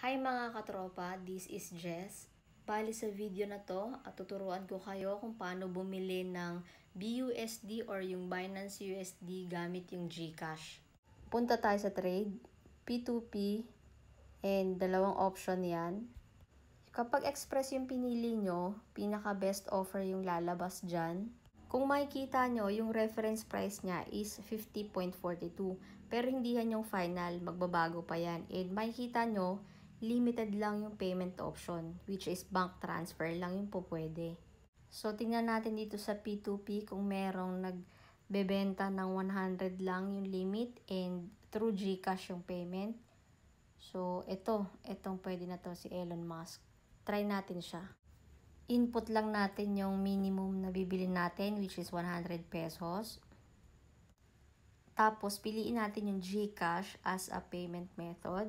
Hi mga katropa, this is Jess. Bali sa video na to at tuturuan ko kayo kung paano bumili ng BUSD or yung Binance USD gamit yung GCash. Punta tayo sa trade, P2P, and dalawang option yan. Kapag express yung pinili nyo, pinaka best offer yung lalabas dyan. Kung makikita nyo, yung reference price niya is 50.42. Pero hindi yan yung final, magbabago pa yan. And makikita nyo, limited lang yung payment option, which is bank transfer lang yung po So, tingnan natin dito sa P2P kung merong nagbebenta ng 100 lang yung limit and through GCash yung payment. So, ito, itong pwede na to si Elon Musk. Try natin siya. Input lang natin yung minimum na bibili natin, which is 100 pesos. Tapos, piliin natin yung GCash as a payment method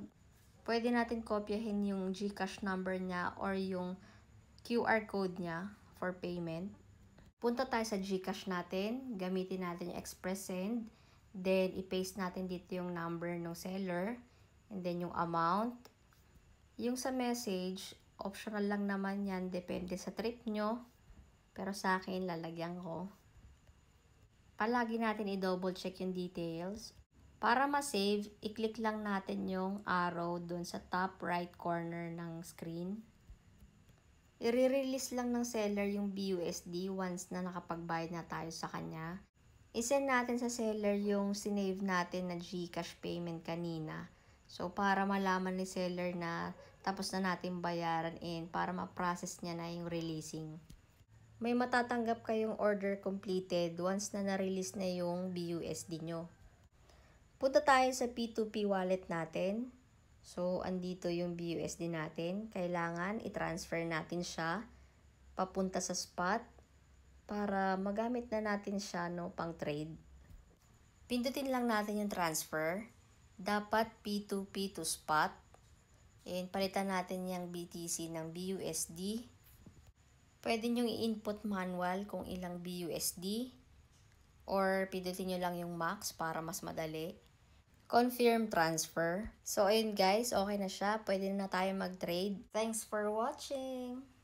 pwede natin kopyahin yung GCash number niya or yung QR code niya for payment. Punta tayo sa GCash natin, gamitin natin yung Express Send, then i-paste natin dito yung number ng seller, and then yung amount. Yung sa message, optional lang naman yan, depende sa trip nyo, pero sa akin lalagyan ko. Palagi natin i-double check yung details para ma-save, i-click lang natin yung arrow dun sa top right corner ng screen. I-release lang ng seller yung BUSD once na nakapagbayad na tayo sa kanya. I-send natin sa seller yung sinave natin na GCash payment kanina. So, para malaman ni seller na tapos na natin bayaran in para ma-process niya na yung releasing. May matatanggap kayong order completed once na na-release na yung BUSD nyo. Punta tayo sa P2P wallet natin. So, andito yung BUSD natin. Kailangan i-transfer natin siya papunta sa spot para magamit na natin siya no, pang trade. Pindutin lang natin yung transfer. Dapat P2P to spot. And palitan natin yung BTC ng BUSD. Pwede nyo i-input manual kung ilang BUSD or pindutin nyo lang yung max para mas madali confirm transfer. So, ayun guys, okay na siya. Pwede na tayo mag-trade. Thanks for watching!